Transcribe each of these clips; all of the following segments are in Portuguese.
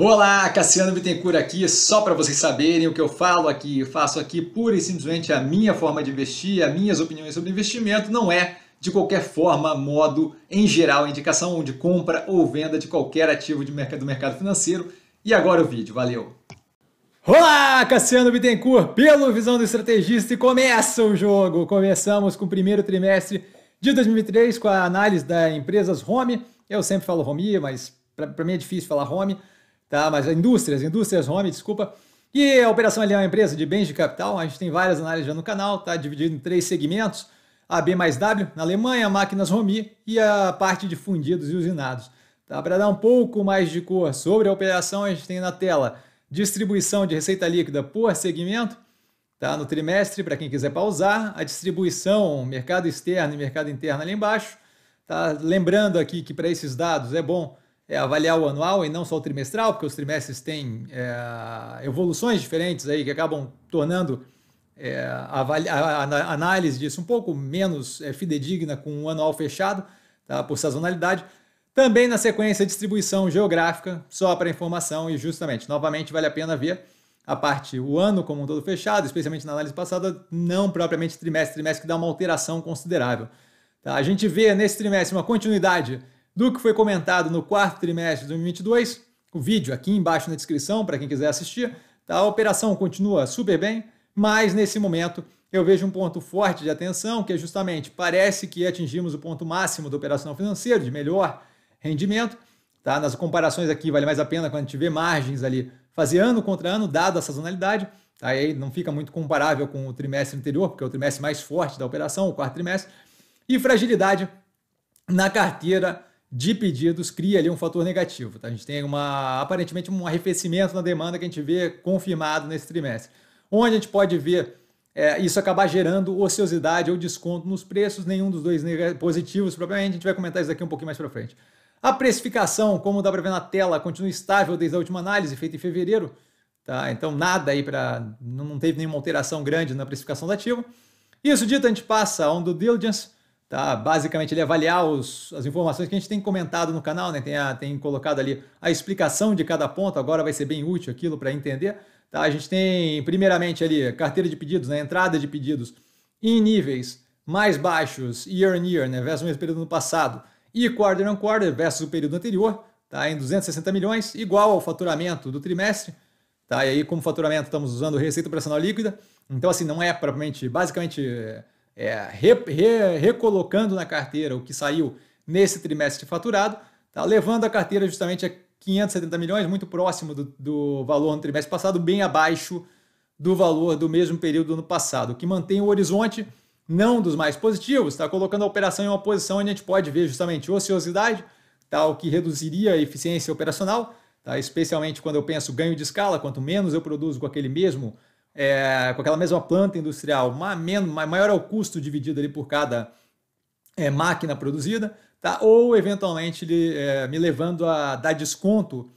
Olá, Cassiano Bittencourt aqui, só para vocês saberem o que eu falo aqui, eu faço aqui pura e simplesmente a minha forma de investir, as minhas opiniões sobre investimento, não é de qualquer forma, modo, em geral, indicação de compra ou venda de qualquer ativo de mercado, do mercado financeiro. E agora o vídeo, valeu! Olá, Cassiano Bittencourt, pelo Visão do Estrategista e começa o jogo! Começamos com o primeiro trimestre de 2003 com a análise da empresas Home. Eu sempre falo Home, mas para mim é difícil falar Home tá? Mas indústrias, indústrias home, desculpa. E a Operação ali é uma empresa de bens de capital, a gente tem várias análises já no canal, tá? Dividido em três segmentos, a B mais W, na Alemanha, máquinas Romi e a parte de fundidos e usinados. Tá? Para dar um pouco mais de cor sobre a operação, a gente tem na tela distribuição de receita líquida por segmento, tá? no trimestre, para quem quiser pausar, a distribuição mercado externo e mercado interno ali embaixo. Tá? Lembrando aqui que para esses dados é bom é, avaliar o anual e não só o trimestral, porque os trimestres têm é, evoluções diferentes aí que acabam tornando é, a, a, a, análise disso um pouco menos é, fidedigna com o anual fechado, tá, por sazonalidade. Também na sequência, distribuição geográfica, só para informação, e justamente, novamente, vale a pena ver a parte o ano como um todo fechado, especialmente na análise passada, não propriamente trimestre, trimestre que dá uma alteração considerável. Tá, a gente vê nesse trimestre uma continuidade do que foi comentado no quarto trimestre de 2022. O vídeo aqui embaixo na descrição para quem quiser assistir. Tá? A operação continua super bem, mas nesse momento eu vejo um ponto forte de atenção, que é justamente parece que atingimos o ponto máximo do operacional financeiro, de melhor rendimento. Tá? Nas comparações aqui, vale mais a pena quando a gente vê margens ali fazer ano contra ano, dado a sazonalidade. Tá? E aí não fica muito comparável com o trimestre anterior, porque é o trimestre mais forte da operação, o quarto trimestre. E fragilidade na carteira de pedidos cria ali um fator negativo. Tá? A gente tem uma aparentemente um arrefecimento na demanda que a gente vê confirmado nesse trimestre. Onde a gente pode ver é, isso acabar gerando ociosidade ou desconto nos preços, nenhum dos dois positivos, Provavelmente A gente vai comentar isso aqui um pouquinho mais para frente. A precificação, como dá para ver na tela, continua estável desde a última análise feita em fevereiro. Tá? Então, nada aí para. Não teve nenhuma alteração grande na precificação do ativo. Isso dito, a gente passa a um do diligence tá? Basicamente, ele avaliar os, as informações que a gente tem comentado no canal, né? Tem, a, tem colocado ali a explicação de cada ponto, agora vai ser bem útil aquilo para entender. Tá? A gente tem, primeiramente, ali carteira de pedidos, né? entrada de pedidos em níveis mais baixos, year on year, né? versus o mesmo período no passado, e quarter on quarter versus o período anterior, tá? em 260 milhões, igual ao faturamento do trimestre. Tá? E aí, como faturamento, estamos usando receita operacional líquida. Então, assim, não é propriamente, basicamente é, re, re, recolocando na carteira o que saiu nesse trimestre faturado, tá levando a carteira justamente a 570 milhões, muito próximo do, do valor no trimestre passado, bem abaixo do valor do mesmo período do ano passado, que mantém o horizonte não dos mais positivos, está colocando a operação em uma posição onde a gente pode ver justamente ociosidade, tal tá, que reduziria a eficiência operacional, tá? especialmente quando eu penso ganho de escala, quanto menos eu produzo com aquele mesmo é, com aquela mesma planta industrial, maior é o custo dividido ali por cada é, máquina produzida, tá? ou eventualmente ele, é, me levando a dar desconto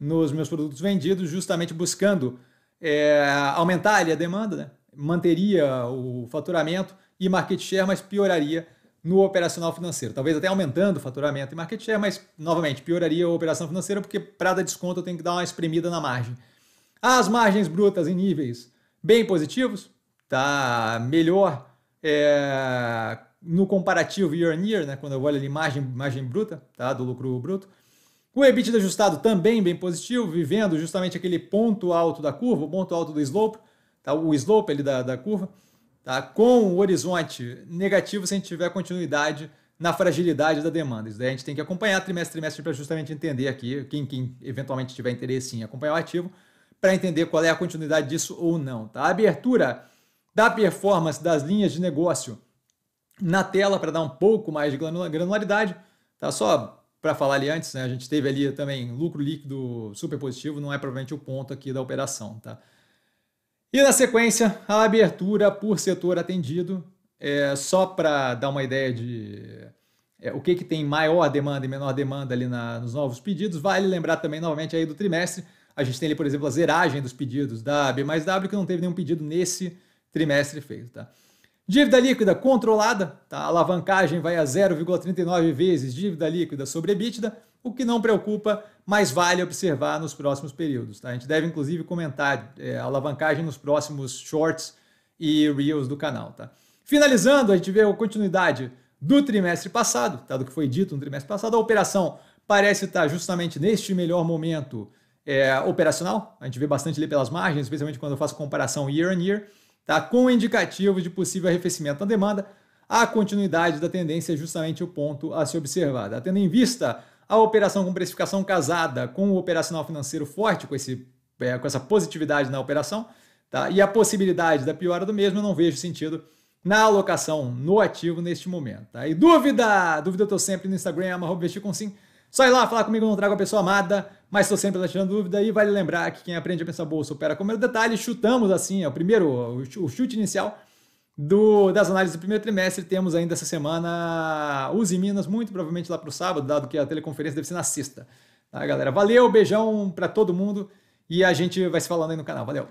nos meus produtos vendidos, justamente buscando é, aumentar ali a demanda, né? manteria o faturamento e market share, mas pioraria no operacional financeiro. Talvez até aumentando o faturamento e market share, mas novamente pioraria a operação financeira porque para dar desconto eu tenho que dar uma espremida na margem. As margens brutas em níveis bem positivos, tá melhor é, no comparativo year on year, né, quando eu olho a imagem, margem bruta tá, do lucro bruto. O EBITDA ajustado também bem positivo, vivendo justamente aquele ponto alto da curva, o ponto alto do slope, tá, o slope ali da, da curva, tá, com o horizonte negativo se a gente tiver continuidade na fragilidade da demanda. Isso daí a gente tem que acompanhar trimestre trimestre para justamente entender aqui, quem, quem eventualmente tiver interesse em acompanhar o ativo, para entender qual é a continuidade disso ou não. Tá? A abertura da performance das linhas de negócio na tela para dar um pouco mais de granularidade. Tá? Só para falar ali antes, né? a gente teve ali também lucro líquido super positivo, não é provavelmente o ponto aqui da operação. Tá? E na sequência, a abertura por setor atendido, é, só para dar uma ideia de é, o que, que tem maior demanda e menor demanda ali na, nos novos pedidos, vale lembrar também novamente aí do trimestre, a gente tem ali, por exemplo, a zeragem dos pedidos da B mais W, que não teve nenhum pedido nesse trimestre feito. Tá? Dívida líquida controlada, tá? a alavancagem vai a 0,39 vezes dívida líquida sobre EBITDA, o que não preocupa, mas vale observar nos próximos períodos. Tá? A gente deve, inclusive, comentar é, a alavancagem nos próximos shorts e reels do canal. Tá? Finalizando, a gente vê a continuidade do trimestre passado, tá? do que foi dito no trimestre passado. A operação parece estar justamente neste melhor momento é, operacional, a gente vê bastante ali pelas margens, especialmente quando eu faço comparação year on year, tá? com indicativo de possível arrefecimento na demanda, a continuidade da tendência é justamente o ponto a ser observado. Tá? Tendo em vista a operação com precificação casada com o operacional financeiro forte, com, esse, é, com essa positividade na operação, tá? e a possibilidade da piora do mesmo, eu não vejo sentido na alocação no ativo neste momento. Tá? E dúvida? Dúvida eu estou sempre no Instagram, arroba investir com sim. Sai lá falar comigo, não trago a pessoa amada, mas estou sempre deixando dúvida. E vale lembrar que quem aprende a pensar bolsa opera com o detalhes. detalhe. Chutamos assim, o primeiro, o chute inicial do, das análises do primeiro trimestre. Temos ainda essa semana Uzi Minas, muito provavelmente lá para o sábado, dado que a teleconferência deve ser na sexta. Tá, galera? Valeu, beijão para todo mundo e a gente vai se falando aí no canal. Valeu!